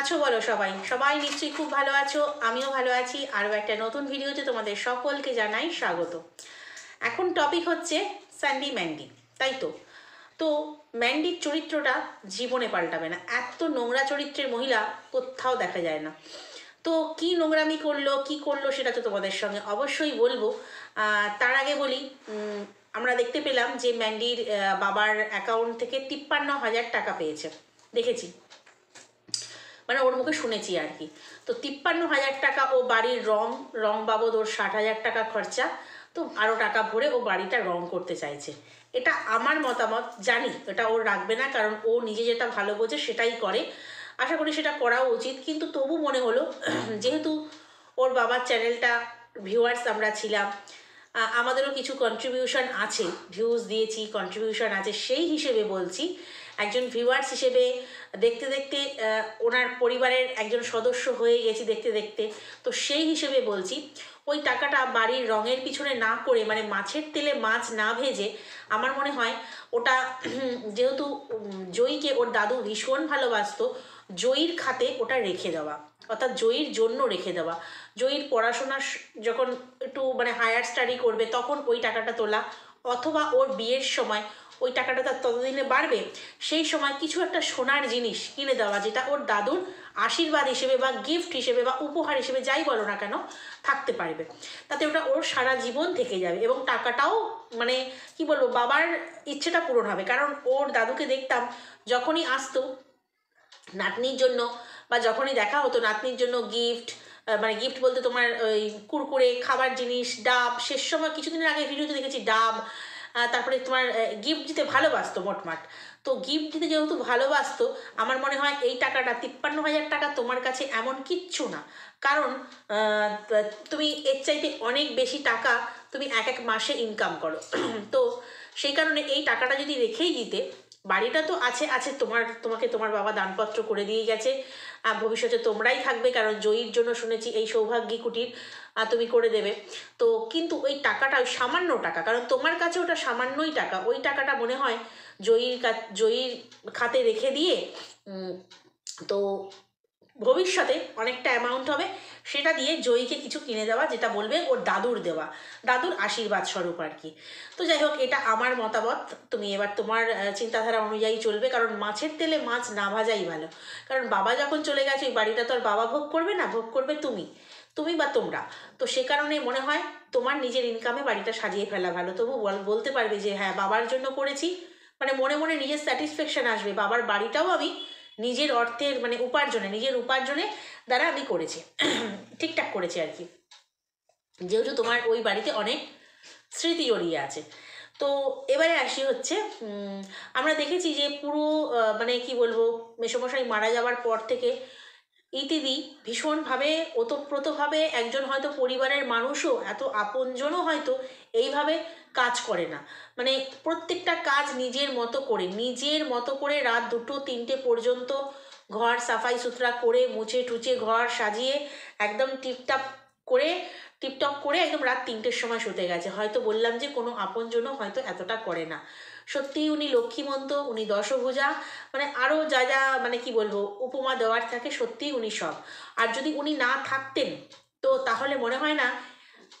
আছো বলো সবাই সবাই নিশ্চয়ই খুব ভালো আছো আমিও ভালো আছি আরও একটা নতুন ভিডিওতে তোমাদের সকলকে জানাই স্বাগত এখন টপিক হচ্ছে স্যান্ডি ম্যান্ডি তাই তো তো ম্যান্ডির চরিত্রটা জীবনে পাল্টাবে না এত নোংরা চরিত্রের মহিলা কোথাও দেখা যায় না তো কি নোংরামি করলো কি করলো সেটা তো তোমাদের সঙ্গে অবশ্যই বলবো তার আগে বলি আমরা দেখতে পেলাম যে ম্যান্ডির বাবার অ্যাকাউন্ট থেকে তিপ্পান্ন হাজার টাকা পেয়েছে দেখেছি মানে ওর মুখে শুনেছি আর কি তো তিপ্পান্ন হাজার টাকা ও বাড়ির রং রং বাবদ ওর ষাট হাজার টাকা খরচা তো আরও টাকা ভরে ও বাড়িটা রং করতে চাইছে এটা আমার মতামত জানি এটা ও রাখবে না কারণ ও নিজে যেটা ভালো বোঝে সেটাই করে আশা করি সেটা করা উচিত কিন্তু তবু মনে হলো যেহেতু ওর বাবার চ্যানেলটা ভিউয়ার্স আমরা ছিলাম আমাদেরও কিছু কন্ট্রিবিউশন আছে ভিউজ দিয়েছি কন্ট্রিবিউশন আছে সেই হিসেবে বলছি একজন ভিউয়ার্স হিসেবে দেখতে দেখতে ওনার পরিবারের একজন সদস্য হয়ে গেছি দেখতে দেখতে তো সেই হিসেবে বলছি ওই টাকাটা বাড়ির রঙের পিছনে না করে মানে মাছের তেলে মাছ না ভেজে আমার মনে হয় ওটা যেহেতু জয়ীকে ওর দাদু ভীষণ ভালোবাসত জয়ীর খাতে ওটা রেখে দেওয়া অর্থাৎ জয়ীর জন্য রেখে দেওয়া জয়ীর পড়াশোনা যখন একটু মানে হায়ার স্টাডি করবে তখন ওই টাকাটা তোলা অথবা ওর বিয়ের সময় ওই টাকাটা তার ততদিনে বাড়বে সেই সময় কিছু একটা সোনার জিনিস কিনে দেওয়া যেটা ওর দাদুর আশীর্বাদ হিসেবে বা গিফট হিসেবে বা উপহার হিসেবে যাই বলো না কেন থাকতে পারবে তাতে ওটা ওর সারা জীবন থেকে যাবে এবং টাকাটাও মানে কি বলবো বাবার ইচ্ছেটা পূরণ হবে কারণ ওর দাদুকে দেখতাম যখনই আসতো নাতনির জন্য বা যখনই দেখা হতো নাতনির জন্য গিফট মানে গিফট বলতে তোমার ওই কুরকুরে খাবার জিনিস ডাব শেষ সময় কিছুদিনের আগে ভিডিওতে দেখেছি ডাব তারপরে তোমার গিফট দিতে ভালোবাসতো মোটমাট তো গিফট দিতে যেহেতু ভালোবাসতো আমার মনে হয় এই টাকাটা তিপ্পান্ন হাজার টাকা তোমার কাছে এমন কিচ্ছু না কারণ তুমি এর চাইতে অনেক বেশি টাকা তুমি এক এক মাসে ইনকাম করো তো সেই কারণে এই টাকাটা যদি রেখেই দিতে বাড়িটা তো আছে আছে তোমার তোমাকে তোমার বাবা দানপত্র করে দিয়ে গেছে আর ভবিষ্যতে তোমরাই থাকবে কারণ জয়ীর জন্য শুনেছি এই সৌভাগ্যী কুটির তুমি করে দেবে তো কিন্তু ওই টাকাটা ওই সামান্য টাকা কারণ তোমার কাছে ওটা সামান্যই টাকা ওই টাকাটা মনে হয় জয়ীর জয়ীর খাতে রেখে দিয়ে তো ভবিষ্যতে অনেকটা অ্যামাউন্ট হবে সেটা দিয়ে জয়ীকে কিছু কিনে দেওয়া যেটা বলবে ওর দাদুর দেওয়া দাদুর আশীর্বাদ স্বরূপ আর কি তো যাই হোক এটা আমার মতামত তুমি এবার তোমার চিন্তাধারা অনুযায়ী চলবে কারণ মাছের তেলে মাছ না ভাজাই ভালো কারণ বাবা যখন চলে গেছে ওই বাড়িটা তো আর বাবা ভোগ করবে না ভোগ করবে তুমি তুমি বা তোমরা তো সে কারণে মনে হয় তোমার নিজের ইনকামে বাড়িটা সাজিয়ে ফেলা ভালো তবু বলতে পারবে যে হ্যাঁ বাবার জন্য করেছি মানে মনে মনে নিজের স্যাটিসফ্যাকশান আসবে বাবার বাড়িটাও আমি নিজের অর্থের মানে উপার্জনে নিজের উপার্জনে দ্বারা আমি করেছি ঠিকঠাক করেছি আর কি যেহেতু তোমার ওই বাড়িতে অনেক স্মৃতি জড়িয়ে আছে তো এবারে আসি হচ্ছে আমরা দেখেছি যে পুরো মানে কি বলবো মেসমশাই মারা যাওয়ার পর থেকে ইতিদি ভীষণভাবে ওতপ্রোতভাবে একজন হয়তো পরিবারের মানুষও এত আপনজনও হয়তো এইভাবে কাজ করে না মানে প্রত্যেকটা কাজ নিজের মতো করে নিজের মতো করে রাত দুটো তিনটে পর্যন্ত ঘর সাফাই সুতরা করে মুছে টুচে ঘর সাজিয়ে একদম টিপটাপ করে টিপটপ করে একদম রাত তিনটের সময় শুতে গেছে হয়তো বললাম যে কোনো আপনজনও হয়তো এতটা করে না সত্যিই উনি লক্ষ্মীমন্ত উনি দশভুজা মানে আরও যা যা মানে কি বলবো উপমা দেওয়ার থাকে সত্যিই উনি সব আর যদি উনি না থাকতেন তো তাহলে মনে হয় না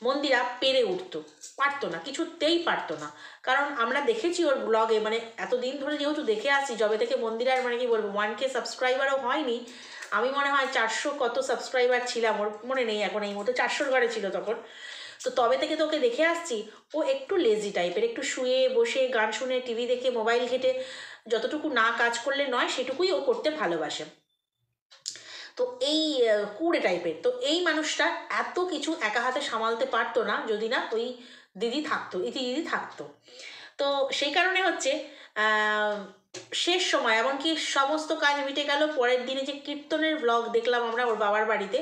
মন্দিরা পেরে উঠতো পারতো না কিছুতেই পারতো না কারণ আমরা দেখেছি ওর ব্লগে মানে এতদিন ধরে যেহেতু দেখে আসি জবে থেকে মন্দিরার মানে কি বলবো ওয়ান কে সাবস্ক্রাইবারও হয়নি আমি মনে হয় চারশো কত সাবস্ক্রাইবার ছিলাম ওর মনে নেই এখন এই মতো চারশোর ঘরে ছিল তখন তো তবে থেকে তোকে দেখে আসছি ও একটু লেজি টাইপের একটু শুয়ে বসে গান শুনে টিভি দেখে মোবাইল ঘেটে যতটুকু না কাজ করলে নয় সেটুকুই ও করতে ভালোবাসে তো এই কুড়ে টাইপের তো এই মানুষটা এত কিছু একা হাতে সামালতে পারতো না যদি না ওই দিদি থাকতো ইতি দিদি থাকতো তো সেই কারণে হচ্ছে শেষ সময় এমনকি সমস্ত কাজ মিটে গেল পরের দিনে যে কীর্তনের ব্লগ দেখলাম আমরা ওর বাবার বাড়িতে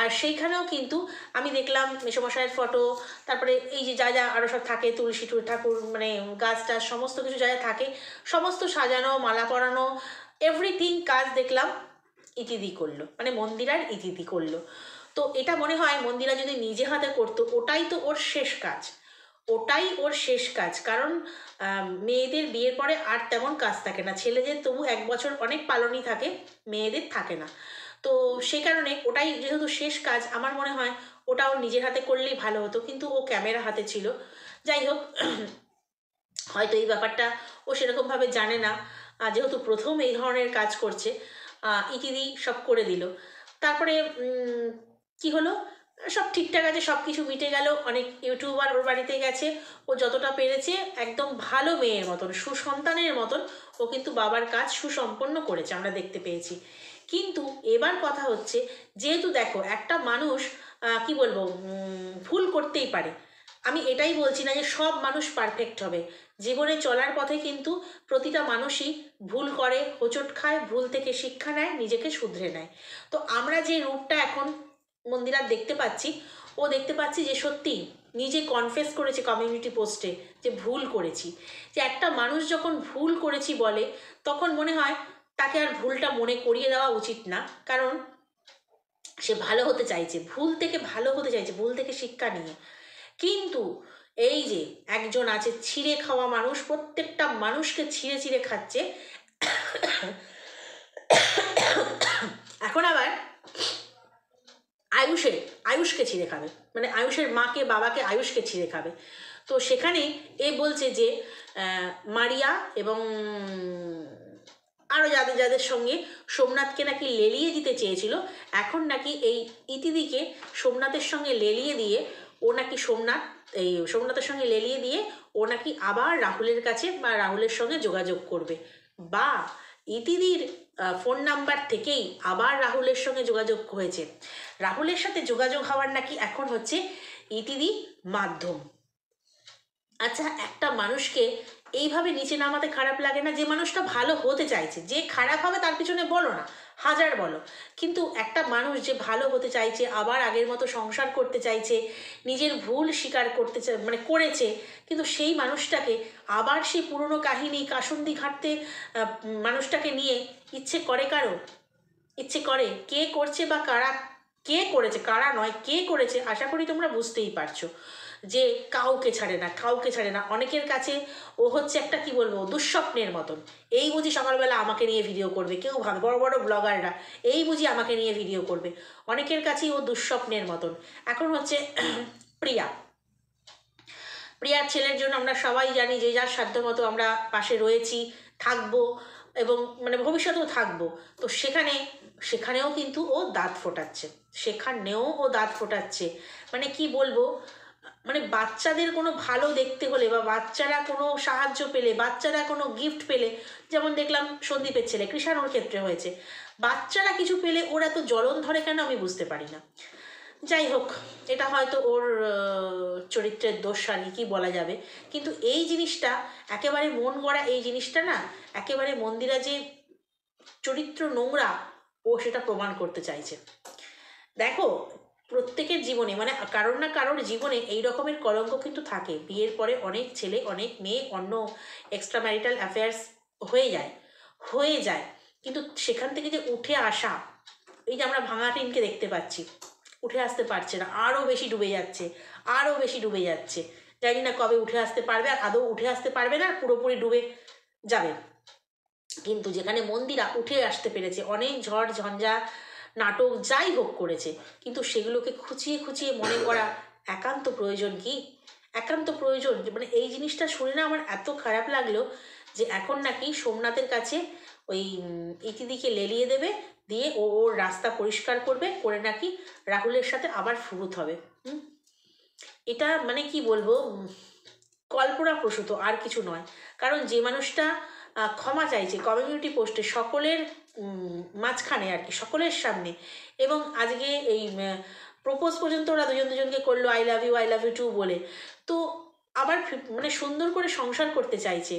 আর সেইখানেও কিন্তু আমি দেখলাম মেসমশাইয়ের ফটো তারপরে এই যে যা যা আরও সব থাকে তুলসী ঠাকুর মানে গাছ টাছ সমস্ত কিছু যা যা থাকে সমস্ত সাজানো মালা পরানো এভরিথিং কাজ দেখলাম ইতিদি করলো মানে মন্দিরার ইতিদি করলো তো এটা মনে হয় মন্দিরা যদি নিজে হাতে করতো ওটাই তো ওর শেষ কাজ ওটাই ওর শেষ কাজ কারণ মেয়েদের বিয়ের পরে আর তেমন কাজ থাকে না ছেলেদের তবু এক বছর অনেক পালনই থাকে মেয়েদের থাকে না তো সে কারণে ওটাই যেহেতু শেষ কাজ আমার মনে হয় ওটাও নিজের হাতে করলেই ভালো হতো কিন্তু ও ক্যামেরা হাতে ছিল যাই হোক হয়তো এই ব্যাপারটা ও সেরকমভাবে জানে না যেহেতু প্রথম এই ধরনের কাজ করছে ইতিদি সব করে দিল তারপরে কি হলো সব ঠিকঠাক আছে সব কিছু মিটে গেল অনেক ইউটিউবার ওর বাড়িতে গেছে ও যতটা পেরেছে একদম ভালো মেয়ের মতন সুসন্তানের মতন ও কিন্তু বাবার কাজ সুসম্পন্ন করেছে আমরা দেখতে পেয়েছি কিন্তু এবার কথা হচ্ছে যেহেতু দেখো একটা মানুষ কি বলবো ভুল করতেই পারে আমি এটাই বলছি না যে সব মানুষ পারফেক্ট হবে জীবনে চলার পথে কিন্তু প্রতিটা মানুষই ভুল করে হোঁচট খায় ভুল থেকে শিক্ষা নেয় নিজেকে শুধরে নেয় তো আমরা যে রূপটা এখন মন্দিরার দেখতে পাচ্ছি ও দেখতে পাচ্ছি যে সত্যি নিজে কনফেস করেছে কমিউনিটি পোস্টে যে ভুল করেছি যে একটা মানুষ যখন ভুল করেছি বলে তখন মনে হয় তাকে আর ভুলটা মনে করিয়ে দেওয়া উচিত না কারণ সে ভালো হতে চাইছে ভুল থেকে ভালো হতে চাইছে ভুল থেকে শিক্ষা নিয়ে কিন্তু এই যে একজন আছে ছিঁড়ে খাওয়া মানুষ প্রত্যেকটা মানুষকে ছিঁড়ে ছিঁড়ে খাচ্ছে এখন আবার আয়ুষের আয়ুষকে ছিঁড়ে খাবে মানে আয়ুষের মাকে বাবাকে আয়ুষকে ছিঁড়ে খাবে তো সেখানে এ বলছে যে মারিয়া এবং আরও যাদের যাদের সঙ্গে সোমনাথকে নাকি লেলিয়ে দিতে চেয়েছিল এখন নাকি এই ইতিদিকে সোমনাথের সঙ্গে লেলিয়ে দিয়ে ও নাকি সোমনাথ এই সোমনাথের সঙ্গে লেলিয়ে দিয়ে ও নাকি আবার রাহুলের কাছে বা রাহুলের সঙ্গে যোগাযোগ করবে বা ইতিদির ফোন নাম্বার থেকেই আবার রাহুলের সঙ্গে যোগাযোগ হয়েছে রাহুলের সাথে যোগাযোগ হওয়ার নাকি এখন হচ্ছে ইতিদি মাধ্যম আচ্ছা একটা মানুষকে এইভাবে নিচে নামাতে খারাপ লাগে না যে মানুষটা ভালো হতে চাইছে যে খারাপ হবে তার পিছনে বলো না হাজার বলো কিন্তু একটা মানুষ যে ভালো হতে চাইছে আবার আগের মতো সংসার করতে চাইছে নিজের ভুল স্বীকার করতে মানে করেছে কিন্তু সেই মানুষটাকে আবার সেই পুরনো কাহিনী কাসুন্দি ঘাটতে মানুষটাকে নিয়ে ইচ্ছে করে কারো ইচ্ছে করে কে করছে বা কারা কে করেছে কারা নয় কে করেছে আশা করি তোমরা বুঝতেই পারছো যে কাউকে ছাড়ে না কাউকে ছাড়ে না অনেকের কাছে ও হচ্ছে একটা কি বলবো দুঃস্বপ্নের মতন এই বুঝি সকালবেলা আমাকে নিয়ে ভিডিও করবে কেউ ভাবে বড় বড় ব্লগাররা এই বুঝি আমাকে নিয়ে ভিডিও করবে অনেকের কাছেই ও দুঃস্বপ্নের মতন এখন হচ্ছে প্রিয়া প্রিয়ার ছেলের জন্য আমরা সবাই জানি যে যার সাধ্য মতো আমরা পাশে রয়েছি থাকবো এবং মানে ভবিষ্যতেও থাকবো তো সেখানে সেখানেও কিন্তু ও দাঁত ফোটাচ্ছে সেখানেও ও দাঁত ফোটাচ্ছে মানে কি বলবো মানে বাচ্চাদের কোনো ভালো দেখতে হলে বা বাচ্চারা কোনো সাহায্য পেলে বাচ্চারা কোনো গিফট পেলে যেমন দেখলাম সন্দীপের ছেলে কৃষাণুর ক্ষেত্রে হয়েছে বাচ্চারা কিছু পেলে ওরা তো জ্বলন ধরে কেন আমি বুঝতে পারি না যাই হোক এটা হয়তো ওর চরিত্রের দোষ আনি কি বলা যাবে কিন্তু এই জিনিসটা একেবারে মন গড়া এই জিনিসটা না একেবারে মন্দিরা যে চরিত্র নোংরা ও সেটা প্রমাণ করতে চাইছে দেখো প্রত্যেকের জীবনে মানে কারোর না কারোর জীবনে এই রকমের কলঙ্ক কিন্তু থাকে বিয়ের পরে অনেক ছেলে অনেক মেয়ে অন্য এক্সট্রা ম্যারিটাল অ্যাফেয়ার্স হয়ে যায় হয়ে যায় কিন্তু সেখান থেকে যে উঠে আসা এই যে আমরা ভাঙা টিমকে দেখতে পাচ্ছি উঠে আসতে পারছে না আরও বেশি ডুবে যাচ্ছে আরও বেশি ডুবে যাচ্ছে জানি না কবে উঠে আসতে পারবে আর আদৌ উঠে আসতে পারবে না পুরোপুরি ডুবে যাবে কিন্তু যেখানে মন্দিরা উঠে আসতে পেরেছে অনেক ঝড় ঝঞ্ঝা নাটক যাই হোক করেছে কিন্তু সেগুলোকে খুঁচিয়ে খুঁচিয়ে মনে করা একান্ত প্রয়োজন কি একান্ত প্রয়োজন মানে এই জিনিসটা শুনে না আমার এত খারাপ লাগলো যে এখন নাকি সোমনাথের কাছে ওই ইতিদিকে লেলিয়ে দেবে দিয়ে ও ওর রাস্তা পরিষ্কার করবে করে নাকি রাহুলের সাথে আবার ফুরুত হবে এটা মানে কি বলবো কল্পনাপ্রসূত আর কিছু নয় কারণ যে মানুষটা ক্ষমা চাইছে কমিউনিটি পোস্টে সকলের মাঝখানে আর কি সকলের সামনে এবং আজকে এই প্রপোজ পর্যন্ত ওরা দুজন দুজনকে করলো I love you I love you too বলে তো আবার মানে সুন্দর করে সংসার করতে চাইছে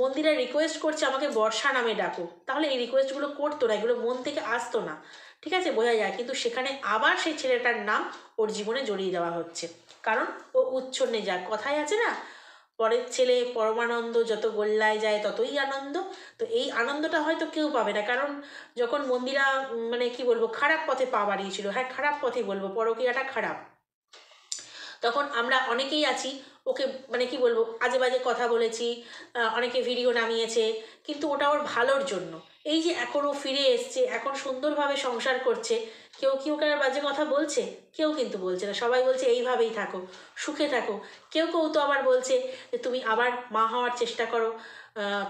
মন্দিরা রিকোয়েস্ট করছে আমাকে বর্ষা নামে ডাকো তাহলে এই রিকোয়েস্টগুলো করতো না এগুলো মন থেকে আসতো না ঠিক আছে বোঝা যায় কিন্তু সেখানে আবার সেই ছেলেটার নাম ওর জীবনে জড়িয়ে দেওয়া হচ্ছে কারণ ও উচ্ছন্নে যাক কথাই আছে না পরের ছেলে পরমানন্দ যত গোল্লায় যায় ততই আনন্দ তো এই আনন্দটা হয়তো কেউ পাবে না কারণ যখন মন্দিরা মানে কি বলবো খারাপ পথে পা বাড়িয়েছিল হ্যাঁ খারাপ পথে বলবো পরকিয়াটা খারাপ তখন আমরা অনেকেই আছি ওকে মানে কি বলবো আজে বাজে কথা বলেছি অনেকে ভিডিও নামিয়েছে কিন্তু ওটা ওর ভালোর জন্য এই যে এখন ও ফিরে এসছে এখন সুন্দরভাবে সংসার করছে কেউ কি ওকে বাজে কথা বলছে কেউ কিন্তু বলছে না সবাই বলছে এইভাবেই থাকো সুখে থাকো কেউ কেউ তো আবার বলছে যে তুমি আবার মা হওয়ার চেষ্টা করো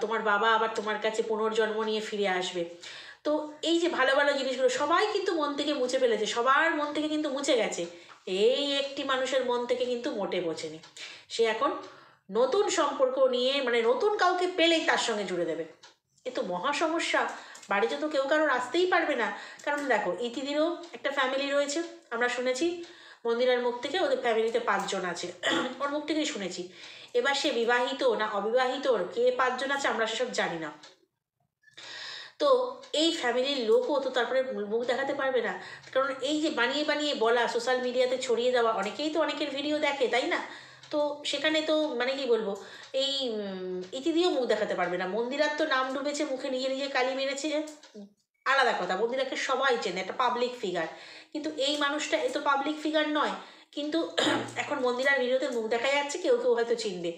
তোমার বাবা আবার তোমার কাছে পুনর্জন্ম নিয়ে ফিরে আসবে তো এই যে ভালো ভালো জিনিসগুলো সবাই কিন্তু মন থেকে মুছে ফেলেছে সবার মন থেকে কিন্তু মুছে গেছে এই একটি মানুষের মন থেকে কিন্তু মোটে বোঝেনি সে এখন নতুন সম্পর্ক নিয়ে মানে নতুন কাউকে পেলেই তার সঙ্গে জুড়ে দেবে এ তো মহা সমস্যা বাড়িতে তো কেউ কারোর আসতেই পারবে না কারণ দেখো ইতিদিনও একটা ফ্যামিলি রয়েছে আমরা শুনেছি মন্দিরার মুখ থেকে ওদের ফ্যামিলিতে পাঁচজন আছে ওর মুখ থেকেই শুনেছি এবার সে বিবাহিত না অবিবাহিত কে পাঁচজন আছে আমরা সেসব জানি না তো এই ফ্যামিলির লোকও তো তারপরে মুখ দেখাতে পারবে না কারণ এই যে বানিয়ে বানিয়ে বলা সোশ্যাল মিডিয়াতে ছড়িয়ে দেওয়া অনেকেই তো অনেকের ভিডিও দেখে তাই না তো সেখানে তো মানে কি বলবো এই ইতি দিয়েও মুখ দেখাতে পারবে না মন্দিরার তো নাম ডুবেছে মুখে নিজে নিজে কালি মেরেছে আলাদা কথা মন্দিরাকে সবাই চেনে একটা পাবলিক ফিগার কিন্তু এই মানুষটা এ তো পাবলিক ফিগার নয় কিন্তু এখন মন্দিরার ভিডিওতে মুখ দেখা যাচ্ছে কেউ কেউ হয়তো চিনবে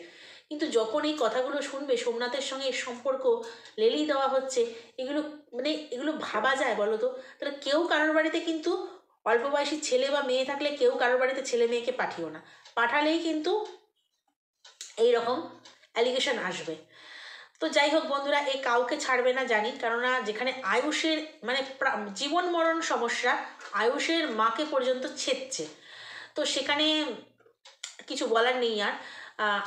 কিন্তু যখন এই কথাগুলো শুনবে সোমনাথের সঙ্গে এর সম্পর্ক লেলি দেওয়া হচ্ছে এগুলো মানে এগুলো ভাবা যায় বলো তো তাহলে কেউ কারোর বাড়িতে কিন্তু অল্প বয়সী ছেলে বা মেয়ে থাকলে কেউ কারোর বাড়িতে ছেলে মেয়েকে পাঠিও না পাঠালেই কিন্তু এই রকম অ্যালিগেশন আসবে তো যাই হোক বন্ধুরা এ কাউকে ছাড়বে না জানি কেননা যেখানে আয়ুষের মানে জীবন মরণ সমস্যা আয়ুষের মাকে পর্যন্ত ছেদছে তো সেখানে কিছু বলার নেই আর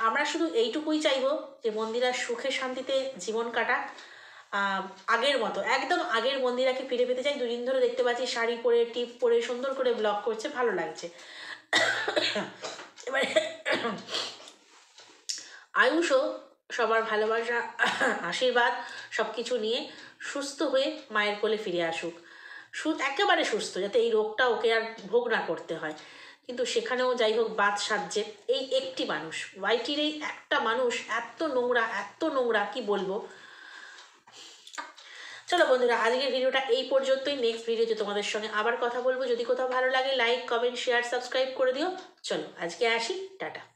আমরা শুধু এইটুকুই চাইব যে মন্দিরা সুখে শান্তিতে জীবন কাটা আগের মতো একদম আগের মন্দিরাকে ফিরে পেতে চাই দুদিন ধরে দেখতে পাচ্ছি শাড়ি পরে টিপ পরে সুন্দর করে ব্লগ করছে ভালো লাগছে এবারে আয়ুষও সবার ভালোবাসা আশীর্বাদ সব কিছু নিয়ে সুস্থ হয়ে মায়ের কোলে ফিরে আসুক সু একেবারে সুস্থ যাতে এই রোগটা ওকে আর ভোগ না করতে হয় কিন্তু সেখানেও যাই হোক বাদ সাজছে এই একটি মানুষ ওয়াইটির এই একটা মানুষ এত নোংরা এত নোংরা কি বলবো চলো বন্ধুরা আজকের ভিডিওটা এই পর্যন্তই নেক্সট ভিডিওতে তোমাদের সঙ্গে আবার কথা বলবো যদি কোথাও ভালো লাগে লাইক কমেন্ট শেয়ার সাবস্ক্রাইব করে দিও চলো আজকে আসি টাটা